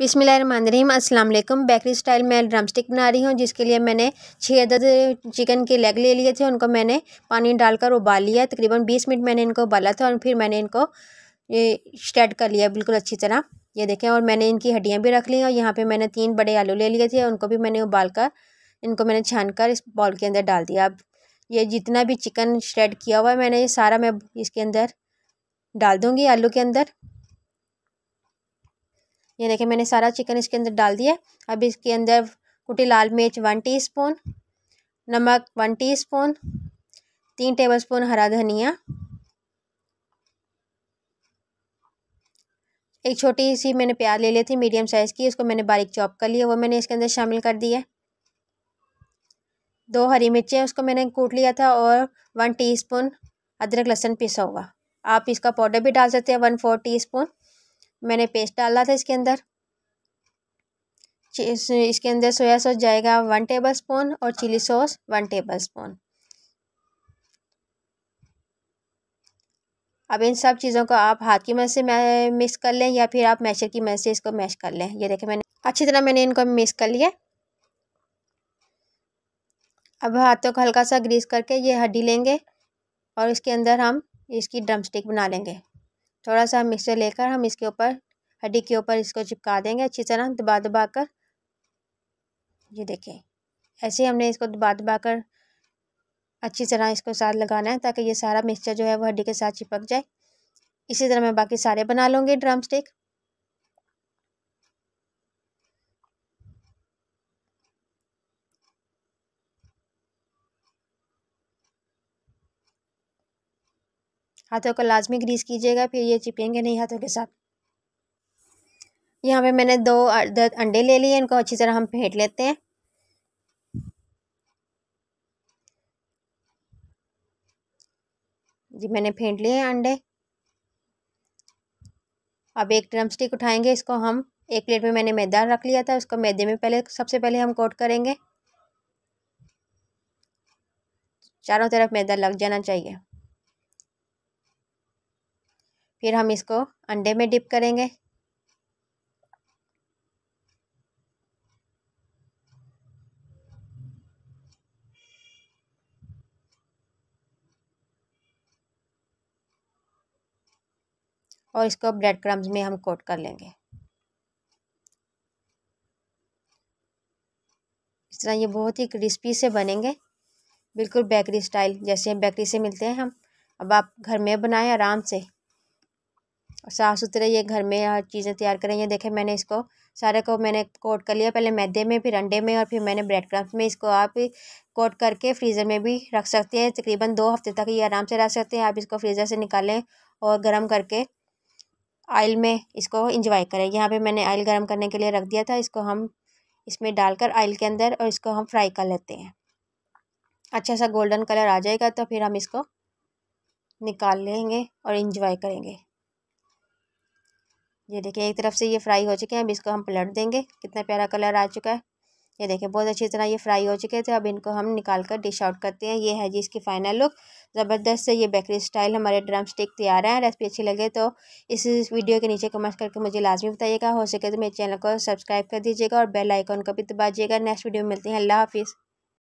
बिसमीम अस्सलाम वालेकुम बेकरी स्टाइल में ड्रम स्टिक बना रही हूँ जिसके लिए मैंने छः अदद चिकन के लेग ले लिए थे उनको मैंने पानी डालकर उबाल लिया तकरीबन बीस मिनट मैंने इनको उबाला था और फिर मैंने इनको ये स्टेड कर लिया बिल्कुल अच्छी तरह ये देखें और मैंने इनकी हड्डियाँ भी रख ली और यहाँ पर मैंने तीन बड़े आलू ले लिए थे उनको भी मैंने उबाल कर इनको मैंने छान कर इस बॉल के अंदर डाल दिया अब ये जितना भी चिकन स्टेड किया हुआ है मैंने ये सारा मैं इसके अंदर डाल दूँगी आलू के अंदर ये देखिए मैंने सारा चिकन इसके अंदर डाल दिया अब इसके अंदर कुटी लाल मिर्च वन टी नमक वन टी स्पून तीन स्पून हरा धनिया एक छोटी सी मैंने प्याज ले ली थी मीडियम साइज़ की उसको मैंने बारीक चॉप कर लिया वो मैंने इसके अंदर शामिल कर दिया दो हरी मिर्चें उसको मैंने कूट लिया था और वन टीस्पून अदरक लहसुन पिसा हुआ आप इसका पाउडर भी डाल सकते हैं वन फोर टीस्पून मैंने पेस्ट डाला था इसके अंदर इसके अंदर सोया सॉस जाएगा वन टेबल स्पून और chilli sauce one tablespoon अब इन सब चीज़ों को आप हाथ की मदद से मिक्स कर लें या फिर आप मैशर की मदद से इसको मैश कर लें ये देखें मैंने अच्छी तरह मैंने इनको मिक्स कर लिया अब हाथों को हल्का सा ग्रीस करके ये हड्डी लेंगे और इसके अंदर हम इसकी ड्रम स्टिक बना लेंगे थोड़ा सा मिक्सचर लेकर हम इसके ऊपर हड्डी के ऊपर इसको चिपका देंगे अच्छी तरह दबा दबा कर ये देखें ऐसे ही हमने इसको दबा दबा कर अच्छी तरह इसको साथ लगाना है ताकि ये सारा मिक्सचर जो है वो हड्डी के साथ चिपक जाए इसी तरह मैं बाकी सारे बना लूँगी ड्रम स्टिक हाथों को लाजमी ग्रीस कीजिएगा फिर ये चिपेंगे नहीं हाथों के साथ यहाँ पे मैंने दो अंडे ले लिए इनको अच्छी तरह हम फेंट लेते हैं जी मैंने फेंट लिए अंडे अब एक ड्रम स्टिक उठाएंगे इसको हम एक प्लेट में मैंने मैदा रख लिया था उसको मैदे में पहले सबसे पहले हम कोट करेंगे चारों तरफ मैदा लग जाना चाहिए फिर हम इसको अंडे में डिप करेंगे और इसको ब्रेड क्रम्स में हम कोट कर लेंगे इस तरह ये बहुत ही क्रिस्पी से बनेंगे बिल्कुल बेकरी स्टाइल जैसे बेकरी से मिलते हैं हम अब आप घर में बनाएं आराम से साफ सुथरे ये घर में हर चीज़ें तैयार करें ये देखें मैंने इसको सारे को मैंने कोट कर लिया पहले मैदे में फिर अंडे में और फिर मैंने ब्रेड क्रम्स में इसको आप कोट करके फ्रीज़र में भी रख सकते हैं तकरीबन दो हफ्ते तक ये आराम से रख सकते हैं आप इसको फ्रीज़र से निकालें और गर्म करके आयल में इसको इंजॉय करें यहाँ पर मैंने आयल गर्म करने के लिए रख दिया था इसको हम इसमें डालकर आयल के अंदर और इसको हम फ्राई कर लेते हैं अच्छा सा गोल्डन कलर आ जाएगा तो फिर हम इसको निकाल लेंगे और इंजॉय करेंगे ये देखिए एक तरफ से ये फ्राई हो चुके हैं अब इसको हम पलट देंगे कितना प्यारा कलर आ चुका है ये देखिए बहुत अच्छी तरह ये फ्राई हो चुके थे अब इनको हम निकाल कर डिश आउट करते हैं ये है जी इसकी फाइनल लुक ज़बरदस्त से ये बेकरी स्टाइल हमारे ड्रम स्टिक तैयार है रेसिपी अच्छी लगे तो इस वीडियो के नीचे कमेंट करके मुझे लाजमी बताइएगा हो सके तो मेरे चैनल को सब्सक्राइब कर दीजिएगा और बेल आइकॉन को भी दबा नेक्स्ट वीडियो में मिलते हैं अल्लाह हाफिज़